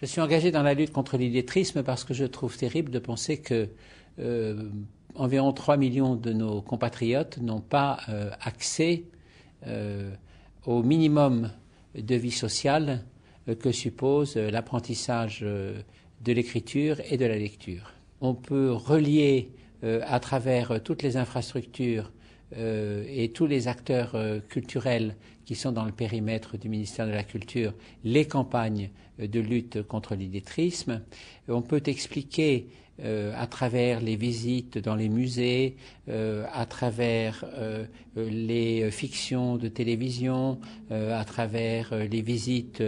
Je suis engagé dans la lutte contre l'illettrisme parce que je trouve terrible de penser que euh, environ 3 millions de nos compatriotes n'ont pas euh, accès euh, au minimum de vie sociale que suppose l'apprentissage de l'écriture et de la lecture. On peut relier à travers toutes les infrastructures euh, et tous les acteurs euh, culturels qui sont dans le périmètre du ministère de la Culture, les campagnes euh, de lutte contre l'illettrisme. On peut expliquer euh, à travers les visites dans les musées, euh, à travers euh, les fictions de télévision, à travers les visites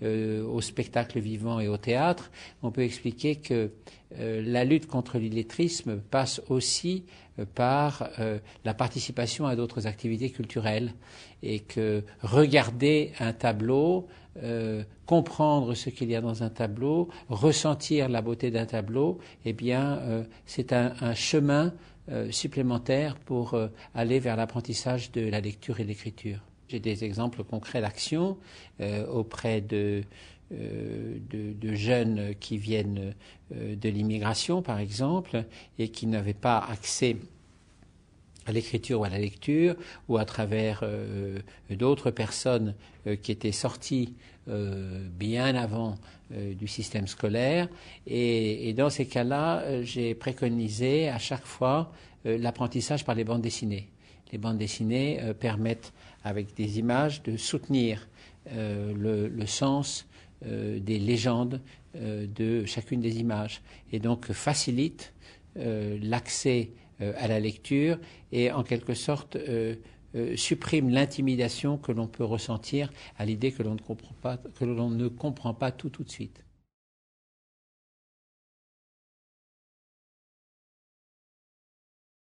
au spectacle vivant et au théâtre, on peut expliquer que la lutte contre l'illettrisme passe aussi par la participation à d'autres activités culturelles et que regarder un tableau, euh, comprendre ce qu'il y a dans un tableau, ressentir la beauté d'un tableau, eh bien, euh, c'est un, chemin euh, supplémentaire pour aller vers l'apprentissage de la lecture et l'écriture. J'ai des exemples concrets d'action auprès de, de, de, jeunes qui viennent de l'immigration, par exemple, et qui n'avaient pas accès à l'écriture ou à la lecture, ou à travers euh, d'autres personnes euh, qui étaient sorties euh, bien avant du système scolaire. Et, dans ces cas-là, j'ai préconisé à chaque fois l'apprentissage par les bandes dessinées. Les bandes dessinées permettent, avec des images, de soutenir le, le, sens des légendes de chacune des images, et donc facilitent l'accès euh, à la lecture et en quelque sorte euh, euh, supprime l'intimidation que l'on peut ressentir à l'idée que l'on ne comprend pas, que l'on ne comprend pas tout tout de suite.